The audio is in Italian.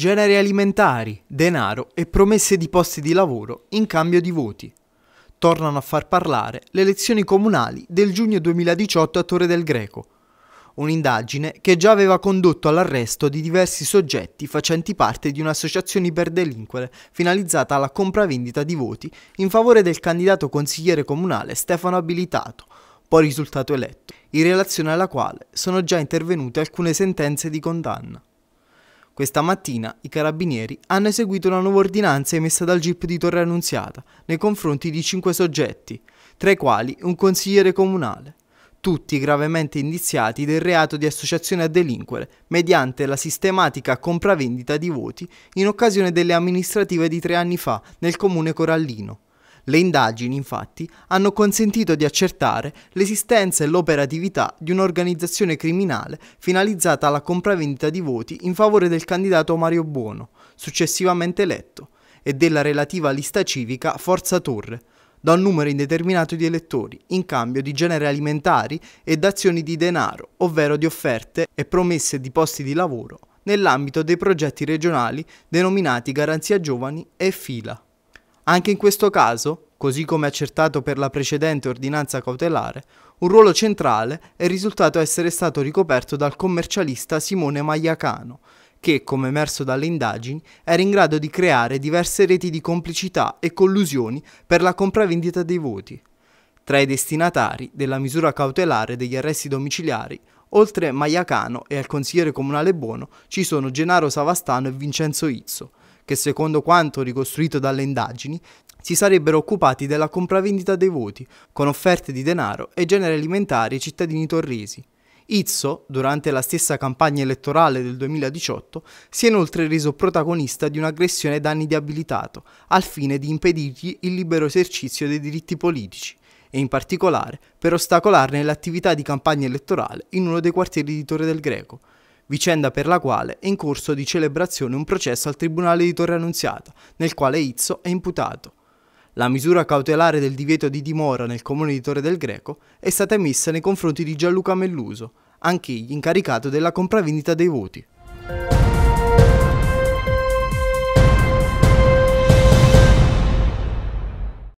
generi alimentari, denaro e promesse di posti di lavoro in cambio di voti. Tornano a far parlare le elezioni comunali del giugno 2018 a Torre del Greco, un'indagine che già aveva condotto all'arresto di diversi soggetti facenti parte di un'associazione iperdelinquere finalizzata alla compravendita di voti in favore del candidato consigliere comunale Stefano Abilitato, poi risultato eletto, in relazione alla quale sono già intervenute alcune sentenze di condanna. Questa mattina i carabinieri hanno eseguito una nuova ordinanza emessa dal GIP di Torre Annunziata nei confronti di cinque soggetti, tra i quali un consigliere comunale, tutti gravemente indiziati del reato di associazione a delinquere mediante la sistematica compravendita di voti in occasione delle amministrative di tre anni fa nel comune Corallino. Le indagini, infatti, hanno consentito di accertare l'esistenza e l'operatività di un'organizzazione criminale finalizzata alla compravendita di voti in favore del candidato Mario Buono, successivamente eletto, e della relativa lista civica Forza Torre, da un numero indeterminato di elettori in cambio di generi alimentari e d'azioni di denaro, ovvero di offerte e promesse di posti di lavoro nell'ambito dei progetti regionali denominati Garanzia Giovani e Fila. Anche in questo caso, così come accertato per la precedente ordinanza cautelare, un ruolo centrale è risultato essere stato ricoperto dal commercialista Simone Magliacano, che, come emerso dalle indagini, era in grado di creare diverse reti di complicità e collusioni per la compravendita dei voti. Tra i destinatari della misura cautelare degli arresti domiciliari, oltre Maiacano e al consigliere comunale Buono, ci sono Gennaro Savastano e Vincenzo Izzo, che secondo quanto ricostruito dalle indagini si sarebbero occupati della compravendita dei voti, con offerte di denaro e generi alimentari ai cittadini torresi. Izzo, durante la stessa campagna elettorale del 2018, si è inoltre reso protagonista di un'aggressione ai danni di abilitato, al fine di impedirgli il libero esercizio dei diritti politici e in particolare per ostacolarne l'attività di campagna elettorale in uno dei quartieri di Torre del Greco, vicenda per la quale è in corso di celebrazione un processo al Tribunale di Torre Annunziata, nel quale Izzo è imputato. La misura cautelare del divieto di dimora nel comune di Torre del Greco è stata emessa nei confronti di Gianluca Melluso, anch'egli incaricato della compravendita dei voti.